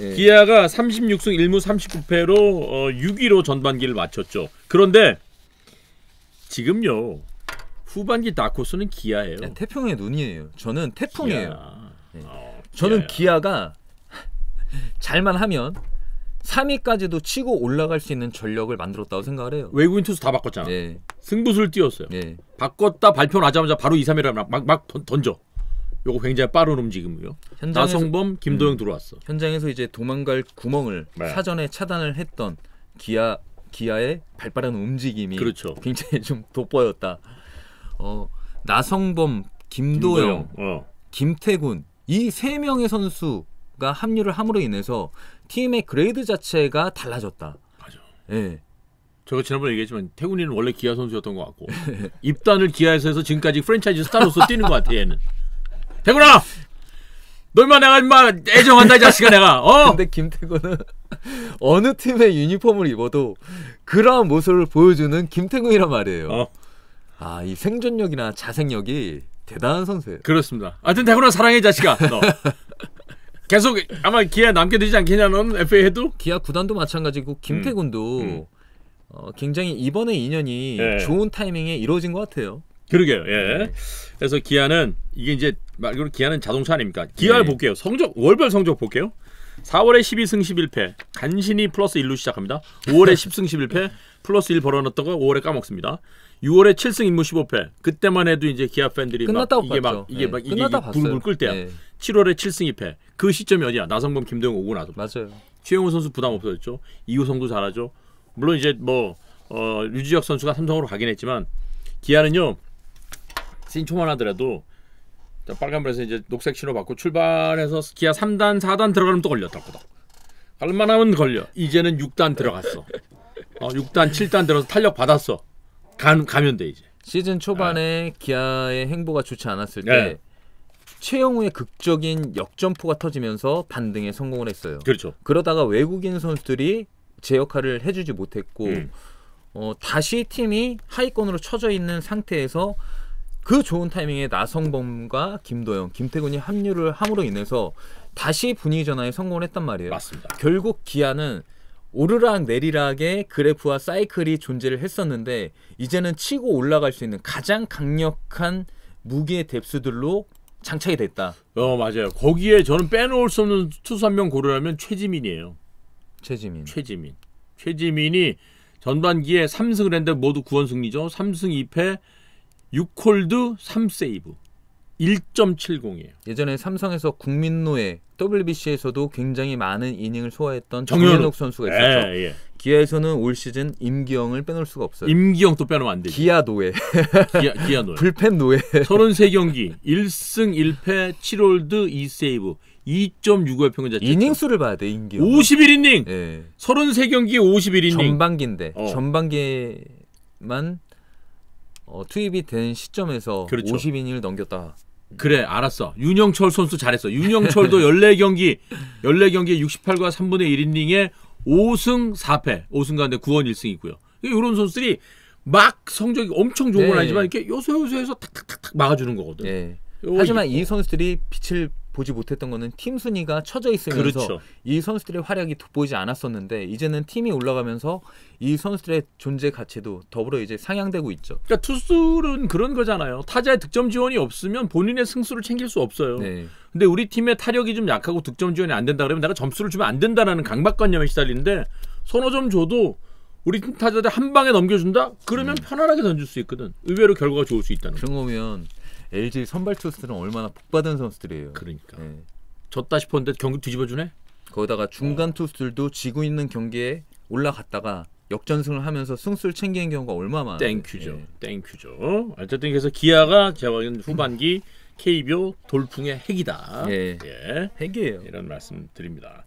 예. 기아가 36승 1무 39패로 어, 6위로 전반기를 마쳤죠. 그런데 지금요 후반기 다크호스는 기아예요. 네, 태풍의 눈이에요. 저는 태풍이에요. 네. 어, 저는 기아가 잘만 하면 3위까지도 치고 올라갈 수 있는 전력을 만들었다고 생각을 해요. 외국인 투수 다 바꿨잖아. 네. 승부수를 띄웠어요. 네. 바꿨다 발표나자마자 바로 2, 3위를 막, 막 던져. 요거 굉장히 빠른 움직임이요. 현장에서, 나성범, 음. 김도영 음, 들어왔어. 현장에서 이제 도망갈 구멍을 네. 사전에 차단을 했던 기아 기아의 발빠른 움직임이 그렇죠. 굉장히 좀 돋보였다. 어, 나성범, 김도영, 김도영 어. 김태군 이 세 명의 선수가 합류를 함으로 인해서 팀의 그레이드 자체가 달라졌다. 맞아. 예. 제가 지난번에 얘기했지만 태군이는 원래 기아 선수였던 것 같고 입단을 기아에서 해서 지금까지 프랜차이즈 스타로서 뛰는 것 같아 얘는. 태구나 너마 내가 인마 애정한다 이 자식아 내가 어 근데 김태구는 어느 팀의 유니폼을 입어도 그러한 모습을 보여주는 김태구이란 말이에요 어. 아이 생존력이나 자생력이 대단한 선수예요 그렇습니다 하여튼 태구나 사랑해 자식아 너 계속 아마 기아 남게 되지 않겠냐 넌 FA 해도 기아 구단도 마찬가지고 김태군도 음. 음. 어, 굉장히 이번에 인연이 네. 좋은 타이밍에 이루어진 것 같아요 그러게요. 예. 그래서 기아는 이게 이제 말 그대로 기아는 자동차 아닙니까? 기아를 네. 볼게요. 성적 월별 성적 볼게요. 4월에 12승 11패 간신히 플러스 1로 시작합니다. 5월에 10승 11패 플러스 1 벌어놨던 거 5월에 까먹습니다. 6월에 7승 임무 15패 그때만 해도 이제 기아 팬들이 막 이게, 막 이게 네. 막 이게 막 이게 불불 끌 때야. 네. 7월에 7승 2패 그 시점이 어디야? 나성범 김동영 오고 나서 맞아요. 최용우 선수 부담 없어졌죠. 이우성도 잘하죠. 물론 이제 뭐 어, 류지혁 선수가 삼성으로 가긴 했지만 기아는요 1초만 하더라도 자, 빨간불에서 이제 녹색 신호 받고 출발해서 기아 3단, 4단 들어가면 또 걸렸다 보다. 갈만하면 걸려. 이제는 6단 들어갔어. 어, 6단, 7단 들어서 탄력 받았어. 간, 가면 돼 이제. 시즌 초반에 네. 기아의 행보가 좋지 않았을 때 네. 최영우의 극적인 역전포가 터지면서 반등에 성공을 했어요. 그렇죠. 그러다가 외국인 선수들이 제 역할을 해주지 못했고 음. 어, 다시 팀이 하위권으로 쳐져 있는 상태에서 그 좋은 타이밍에 나성범과 김도영, 김태균이 합류를 함으로 인해서 다시 분위기 전환에 성공을 했단 말이에요. 맞습니다. 결국 기아는 오르락 내리락의 그래프와 사이클이 존재를 했었는데 이제는 치고 올라갈 수 있는 가장 강력한 무기의 뎁스들로 장착이 됐다. 어 맞아요. 거기에 저는 빼놓을 수 없는 투수 한 명 고르라면 최지민이에요. 최지민. 최지민. 최지민이 전반기에 3승을 했는데 모두 9원 승리죠. 3승 2패 6홀드 3세이브 1.70이에요. 예전에 삼성에서 국민노예 WBC에서도 굉장히 많은 이닝을 소화했던 정현욱, 선수가 예, 있었죠. 예, 예. 기아에서는 올 시즌 임기영을 빼놓을 수가 없어요. 임기영 또 빼놓으면 안 돼. 기아 노예. 기아, 기아 노예. 불펜 노예. 33경기 1승 1패 7홀드 2세이브 2.65의 평균 자책. 이닝 수를 봐야 돼, 임기영. 51이닝. 예. 3 3경기 51이닝. 전반기인데. 어. 전반기만 어, 투입이 된 시점에서 그렇죠. 50인을 넘겼다. 그래 알았어. 윤영철 선수 잘했어. 윤영철도 14경기 14경기에 68과 3분의 1이닝에 5승 4패. 5승 가운데 9원 1승이고요. 이런 선수들이 막 성적이 엄청 좋은 건 네. 아니지만 이렇게 요소요소해서 탁탁탁탁 막아주는 거거든. 네. 하지만 이 선수들이 빛을 보지 못했던 거는 팀 순위가 쳐져 있으면서 그렇죠. 이 선수들의 활약이 돋보이지 않았었는데 이제는 팀이 올라가면서 이 선수들의 존재 가치도 더불어 이제 상향되고 있죠. 그러니까 투수는 그런 거잖아요. 타자의 득점 지원이 없으면 본인의 승수를 챙길 수 없어요. 네. 근데 우리 팀의 타력이 좀 약하고 득점 지원이 안 된다 그러면 내가 점수를 주면 안 된다라는 강박관념에 시달리는데 서너 점 줘도 우리 팀 타자들 한 방에 넘겨준다? 그러면 음. 편안하게 던질 수 있거든. 의외로 결과가 좋을 수 있다는 그런 거면 LG 선발 투수들은 얼마나 복받은 선수들이에요. 그러니까. 네. 졌다 싶었는데 경기 뒤집어주네. 거기다가 중간 투수들도 지고 있는 경기에 올라갔다가 역전승을 하면서 승수를 챙기는 경우가 얼마 많아요. 땡큐죠. 네. 땡큐죠. 어쨌든 그래서 기아가 제가 후반기 KBO 돌풍의 핵이다. 예. 예. 핵이에요. 이런 말씀 드립니다.